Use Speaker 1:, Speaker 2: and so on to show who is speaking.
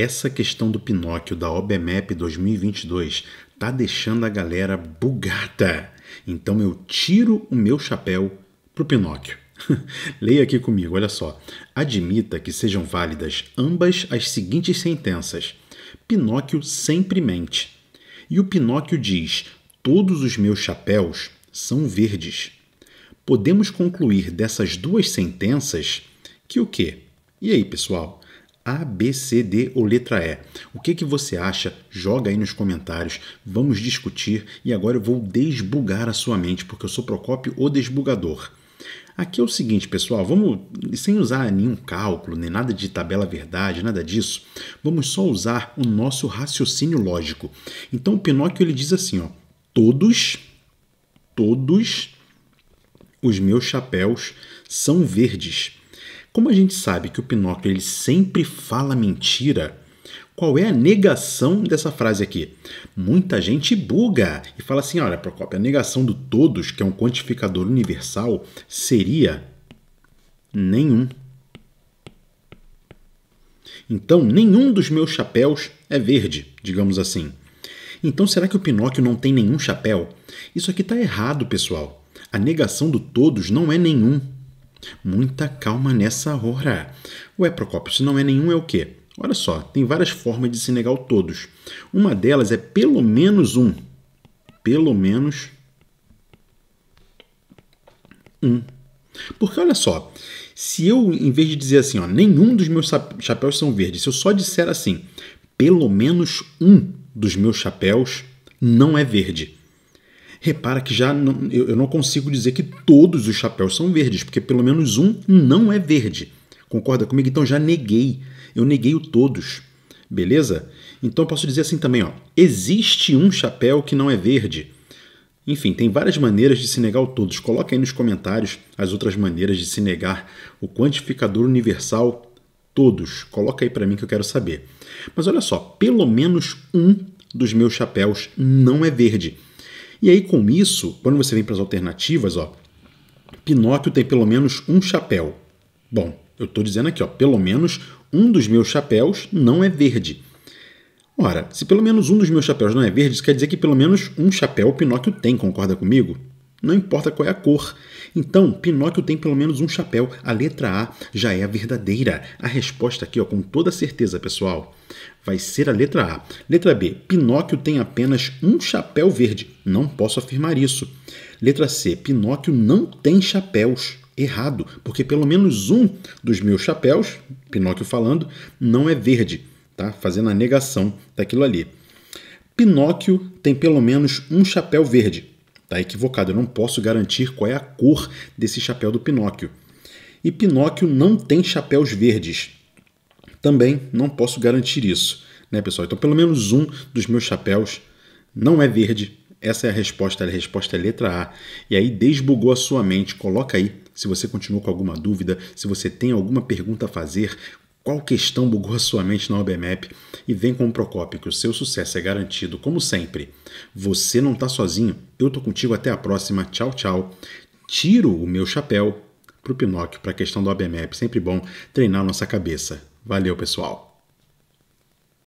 Speaker 1: Essa questão do Pinóquio da OBMEP 2022 tá deixando a galera bugada. Então eu tiro o meu chapéu pro Pinóquio. Leia aqui comigo, olha só. Admita que sejam válidas ambas as seguintes sentenças. Pinóquio sempre mente. E o Pinóquio diz: Todos os meus chapéus são verdes. Podemos concluir dessas duas sentenças que o quê? E aí, pessoal? A, B, C, D ou letra E? O que, que você acha? Joga aí nos comentários, vamos discutir e agora eu vou desbugar a sua mente, porque eu sou Procópio, o desbugador. Aqui é o seguinte, pessoal, vamos sem usar nenhum cálculo, nem nada de tabela verdade, nada disso. Vamos só usar o nosso raciocínio lógico. Então o Pinóquio ele diz assim, ó: todos todos os meus chapéus são verdes. Como a gente sabe que o Pinóquio ele sempre fala mentira, qual é a negação dessa frase aqui? Muita gente buga e fala assim: olha, Procópio, a negação do todos, que é um quantificador universal, seria nenhum. Então, nenhum dos meus chapéus é verde, digamos assim. Então, será que o Pinóquio não tem nenhum chapéu? Isso aqui está errado, pessoal. A negação do todos não é nenhum. Muita calma nessa hora. Ué, Procopio, se não é nenhum, é o quê? Olha só, tem várias formas de se negar o todos. Uma delas é pelo menos um. Pelo menos um. Porque olha só, se eu, em vez de dizer assim, ó, nenhum dos meus chapéus são verdes, se eu só disser assim, pelo menos um dos meus chapéus não é verde. Repara que já não, eu, eu não consigo dizer que todos os chapéus são verdes, porque pelo menos um não é verde. Concorda comigo? Então já neguei. Eu neguei o todos. Beleza? Então eu posso dizer assim também, ó. Existe um chapéu que não é verde. Enfim, tem várias maneiras de se negar o todos. Coloca aí nos comentários as outras maneiras de se negar o quantificador universal todos. Coloca aí para mim que eu quero saber. Mas olha só, pelo menos um dos meus chapéus não é verde. E aí, com isso, quando você vem para as alternativas, ó, Pinóquio tem pelo menos um chapéu. Bom, eu estou dizendo aqui, ó, pelo menos um dos meus chapéus não é verde. Ora, se pelo menos um dos meus chapéus não é verde, isso quer dizer que pelo menos um chapéu o Pinóquio tem, concorda comigo? não importa qual é a cor. Então, Pinóquio tem pelo menos um chapéu. A letra A já é a verdadeira. A resposta aqui, ó, com toda certeza, pessoal, vai ser a letra A. Letra B. Pinóquio tem apenas um chapéu verde. Não posso afirmar isso. Letra C. Pinóquio não tem chapéus. Errado, porque pelo menos um dos meus chapéus, Pinóquio falando, não é verde, tá? Fazendo a negação daquilo ali. Pinóquio tem pelo menos um chapéu verde. Está equivocado, eu não posso garantir qual é a cor desse chapéu do Pinóquio. E Pinóquio não tem chapéus verdes. Também não posso garantir isso, né, pessoal? Então, pelo menos um dos meus chapéus não é verde. Essa é a resposta, a resposta é letra A. E aí desbugou a sua mente, coloca aí se você continua com alguma dúvida, se você tem alguma pergunta a fazer, qual questão bugou a sua mente na OBMAP? E vem com o Procopio, que o seu sucesso é garantido, como sempre. Você não está sozinho, eu tô contigo até a próxima. Tchau, tchau. Tiro o meu chapéu pro Pinóquio, para a questão do OBMAP. Sempre bom treinar nossa cabeça. Valeu, pessoal.